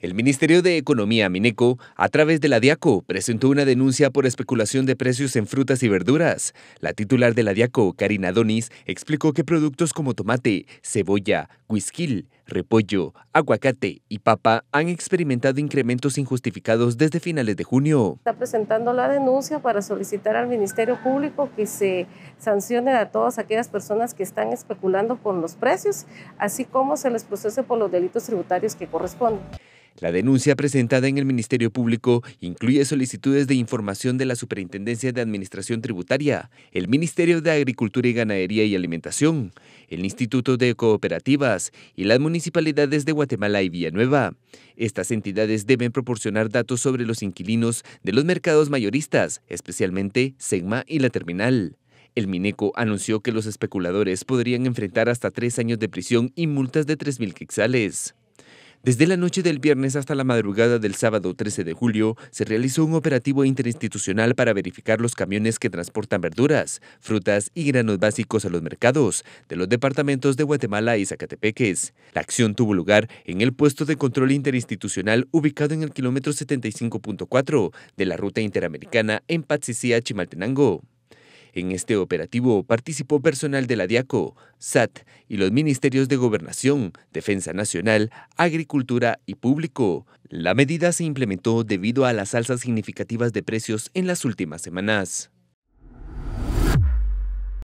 El Ministerio de Economía Mineco, a través de la DIACO, presentó una denuncia por especulación de precios en frutas y verduras. La titular de la DIACO, Karina Donis, explicó que productos como tomate, cebolla, whisky, repollo, aguacate y papa han experimentado incrementos injustificados desde finales de junio. Está presentando la denuncia para solicitar al Ministerio Público que se sancione a todas aquellas personas que están especulando por los precios, así como se les procese por los delitos tributarios que corresponden. La denuncia presentada en el Ministerio Público incluye solicitudes de información de la Superintendencia de Administración Tributaria, el Ministerio de Agricultura y Ganadería y Alimentación, el Instituto de Cooperativas y las municipalidades de Guatemala y Villanueva. Estas entidades deben proporcionar datos sobre los inquilinos de los mercados mayoristas, especialmente Segma y la terminal. El Mineco anunció que los especuladores podrían enfrentar hasta tres años de prisión y multas de 3.000 quetzales. Desde la noche del viernes hasta la madrugada del sábado 13 de julio, se realizó un operativo interinstitucional para verificar los camiones que transportan verduras, frutas y granos básicos a los mercados de los departamentos de Guatemala y Zacatepeques. La acción tuvo lugar en el puesto de control interinstitucional ubicado en el kilómetro 75.4 de la ruta interamericana en Patsicía, Chimaltenango. En este operativo participó personal de la DIACO, SAT y los ministerios de Gobernación, Defensa Nacional, Agricultura y Público. La medida se implementó debido a las alzas significativas de precios en las últimas semanas.